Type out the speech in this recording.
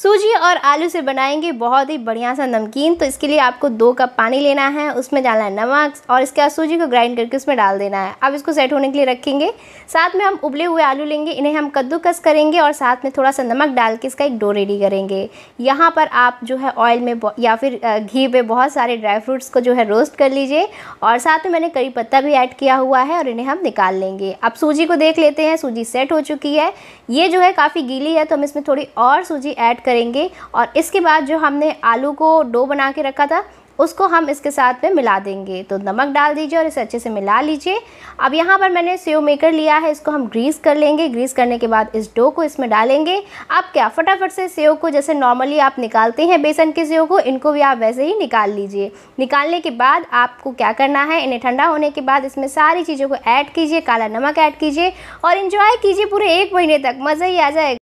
सूजी और आलू से बनाएंगे बहुत ही बढ़िया सा नमकीन तो इसके लिए आपको दो कप पानी लेना है उसमें डालना है नमक और इसके बाद सूजी को ग्राइंड करके उसमें डाल देना है अब इसको सेट होने के लिए रखेंगे साथ में हम उबले हुए आलू लेंगे इन्हें हम कद्दूकस करेंगे और साथ में थोड़ा सा नमक डाल के इसका एक डो रेडी करेंगे यहाँ पर आप जो है ऑयल में या फिर घी पे बहुत सारे ड्राई फ्रूट्स को जो है रोस्ट कर लीजिए और साथ में मैंने करी पत्ता भी ऐड किया हुआ है और इन्हें हम निकाल लेंगे अब सूजी को देख लेते हैं सूजी सेट हो चुकी है ये जो है काफ़ी गीली है तो हम इसमें थोड़ी और सूजी ऐड करेंगे और इसके बाद जो हमने आलू को डो बना के रखा था उसको हम इसके साथ में मिला देंगे तो नमक डाल दीजिए और इसे अच्छे से मिला लीजिए अब यहाँ पर मैंने सेव मेकर लिया है इसको हम ग्रीस कर लेंगे ग्रीस करने के बाद इस डो को इसमें डालेंगे आप क्या फटाफट से सेव को जैसे नॉर्मली आप निकालते हैं बेसन के सेव को इनको भी आप वैसे ही निकाल लीजिए निकालने के बाद आपको क्या करना है इन्हें ठंडा होने के बाद इसमें सारी चीज़ों को ऐड कीजिए काला नमक ऐड कीजिए और इन्जॉय कीजिए पूरे एक महीने तक मज़ा ही आ जाएगा